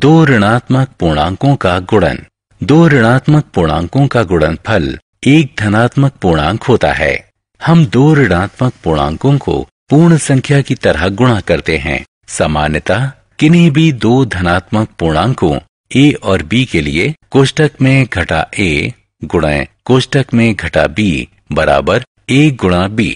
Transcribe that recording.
दो ऋणात्मक पूर्णांकों का गुणन दो ऋणात्मक पूर्णांकों का फल एक धनात्मक पूर्णांक होता है हम दो ऋणात्मक पूर्णांकों को पूर्ण संख्या की तरह गुणा करते हैं सामान्यता किन्हीं भी दो धनात्मक पूर्णांकों ए और बी के लिए कोष्टक में घटा ए गुणा कोष्टक में घटा बी बराबर ए गुणा बी